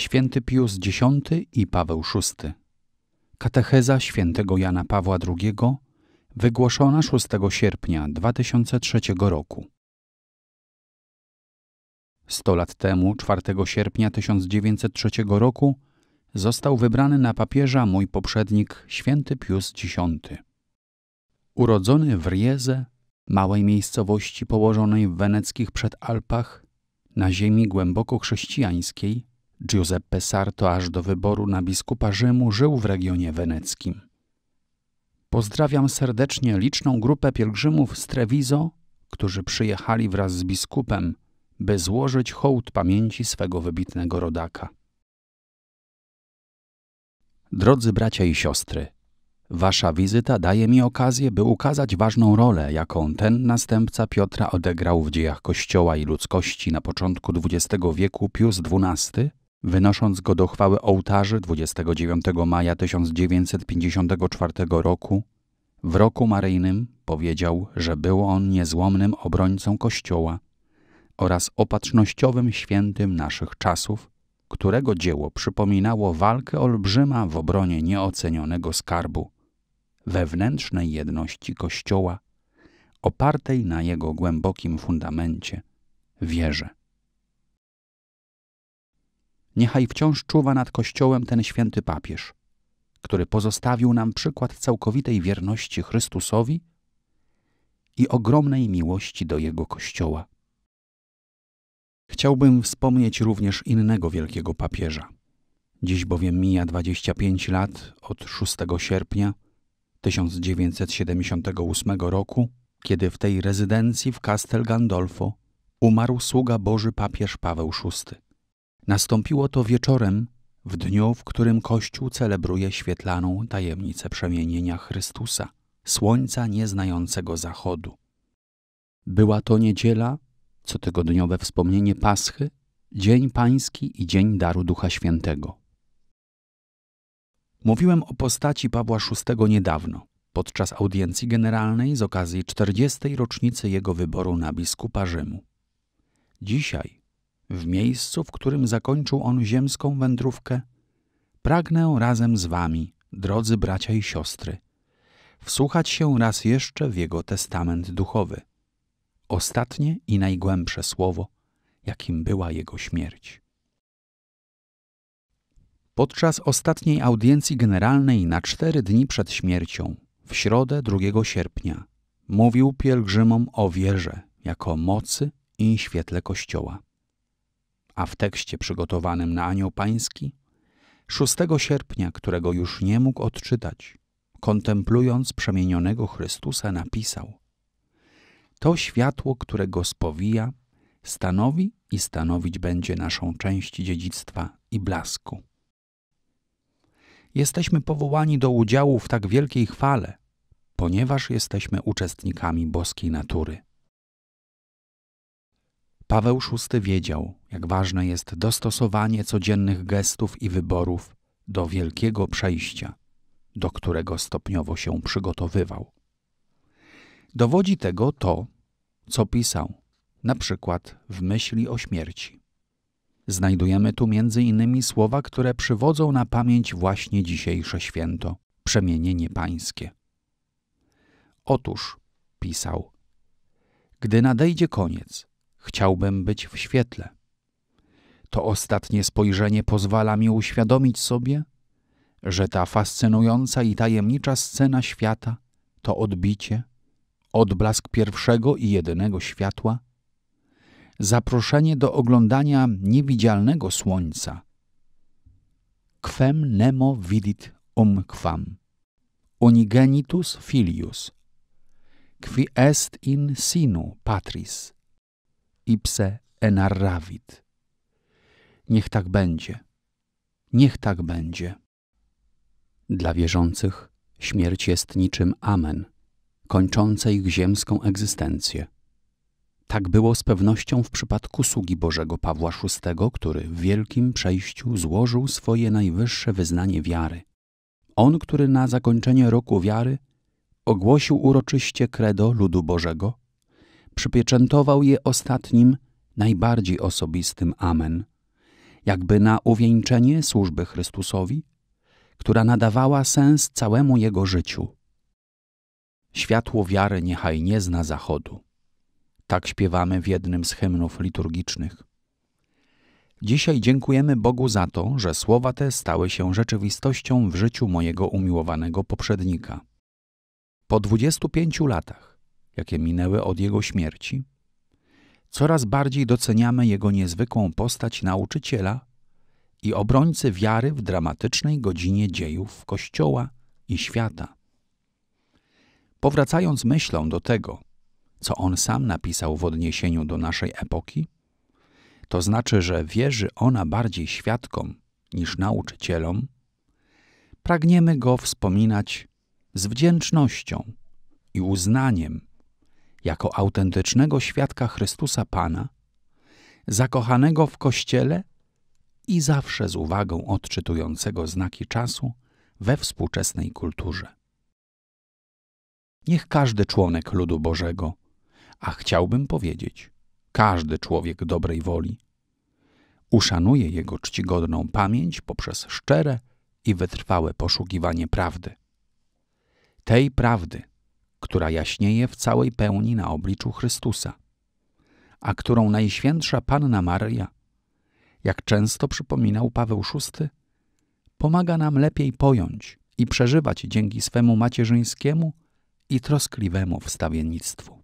święty Pius X i Paweł VI. Katecheza świętego Jana Pawła II wygłoszona 6 sierpnia 2003 roku. 100 lat temu, 4 sierpnia 1903 roku, został wybrany na papieża mój poprzednik święty Pius X. Urodzony w Rieze, małej miejscowości położonej w weneckich przedalpach, na ziemi głęboko chrześcijańskiej, Giuseppe Sarto aż do wyboru na biskupa Rzymu żył w regionie weneckim. Pozdrawiam serdecznie liczną grupę pielgrzymów z Treviso, którzy przyjechali wraz z biskupem, by złożyć hołd pamięci swego wybitnego rodaka. Drodzy bracia i siostry, Wasza wizyta daje mi okazję, by ukazać ważną rolę, jaką ten następca Piotra odegrał w dziejach Kościoła i ludzkości na początku XX wieku Pius XII Wynosząc go do chwały ołtarzy 29 maja 1954 roku, w roku maryjnym powiedział, że był on niezłomnym obrońcą Kościoła oraz opatrznościowym świętym naszych czasów, którego dzieło przypominało walkę olbrzyma w obronie nieocenionego skarbu, wewnętrznej jedności Kościoła, opartej na jego głębokim fundamencie wierze niechaj wciąż czuwa nad Kościołem ten święty papież, który pozostawił nam przykład całkowitej wierności Chrystusowi i ogromnej miłości do Jego Kościoła. Chciałbym wspomnieć również innego wielkiego papieża. Dziś bowiem mija 25 lat od 6 sierpnia 1978 roku, kiedy w tej rezydencji w Castel Gandolfo umarł sługa Boży papież Paweł VI. Nastąpiło to wieczorem, w dniu, w którym Kościół celebruje świetlaną tajemnicę przemienienia Chrystusa, słońca nieznającego zachodu. Była to niedziela, cotygodniowe wspomnienie Paschy, Dzień Pański i Dzień Daru Ducha Świętego. Mówiłem o postaci Pawła VI niedawno, podczas audiencji generalnej z okazji 40. rocznicy jego wyboru na biskupa Rzymu. Dzisiaj w miejscu, w którym zakończył on ziemską wędrówkę, pragnę razem z wami, drodzy bracia i siostry, wsłuchać się raz jeszcze w jego testament duchowy, ostatnie i najgłębsze słowo, jakim była jego śmierć. Podczas ostatniej audiencji generalnej na cztery dni przed śmiercią, w środę 2 sierpnia, mówił pielgrzymom o wierze jako mocy i świetle Kościoła a w tekście przygotowanym na Anioł Pański 6 sierpnia, którego już nie mógł odczytać, kontemplując przemienionego Chrystusa, napisał: To światło, które go spowija, stanowi i stanowić będzie naszą część dziedzictwa i blasku. Jesteśmy powołani do udziału w tak wielkiej chwale, ponieważ jesteśmy uczestnikami boskiej natury. Paweł VI wiedział, jak ważne jest dostosowanie codziennych gestów i wyborów do wielkiego przejścia, do którego stopniowo się przygotowywał. Dowodzi tego to, co pisał, na przykład w myśli o śmierci. Znajdujemy tu między innymi słowa, które przywodzą na pamięć właśnie dzisiejsze święto, przemienienie pańskie. Otóż, pisał, gdy nadejdzie koniec, Chciałbym być w świetle. To ostatnie spojrzenie pozwala mi uświadomić sobie, że ta fascynująca i tajemnicza scena świata to odbicie, odblask pierwszego i jedynego światła, zaproszenie do oglądania niewidzialnego słońca. Quem nemo vidit umquam. Unigenitus filius. Qui est in sinu patris ipse enarravit. Niech tak będzie. Niech tak będzie. Dla wierzących śmierć jest niczym amen, kończące ich ziemską egzystencję. Tak było z pewnością w przypadku sługi Bożego Pawła VI, który w wielkim przejściu złożył swoje najwyższe wyznanie wiary. On, który na zakończenie roku wiary ogłosił uroczyście credo ludu Bożego, przypieczętował je ostatnim, najbardziej osobistym Amen, jakby na uwieńczenie służby Chrystusowi, która nadawała sens całemu jego życiu. Światło wiary niechaj nie zna zachodu. Tak śpiewamy w jednym z hymnów liturgicznych. Dzisiaj dziękujemy Bogu za to, że słowa te stały się rzeczywistością w życiu mojego umiłowanego poprzednika. Po 25 latach jakie minęły od jego śmierci, coraz bardziej doceniamy jego niezwykłą postać nauczyciela i obrońcy wiary w dramatycznej godzinie dziejów Kościoła i świata. Powracając myślą do tego, co on sam napisał w odniesieniu do naszej epoki, to znaczy, że wierzy ona bardziej świadkom niż nauczycielom, pragniemy go wspominać z wdzięcznością i uznaniem jako autentycznego świadka Chrystusa Pana, zakochanego w Kościele i zawsze z uwagą odczytującego znaki czasu we współczesnej kulturze. Niech każdy członek ludu Bożego, a chciałbym powiedzieć, każdy człowiek dobrej woli, uszanuje jego czcigodną pamięć poprzez szczere i wytrwałe poszukiwanie prawdy. Tej prawdy, która jaśnieje w całej pełni na obliczu Chrystusa, a którą Najświętsza Panna Maria, jak często przypominał Paweł VI, pomaga nam lepiej pojąć i przeżywać dzięki swemu macierzyńskiemu i troskliwemu wstawiennictwu.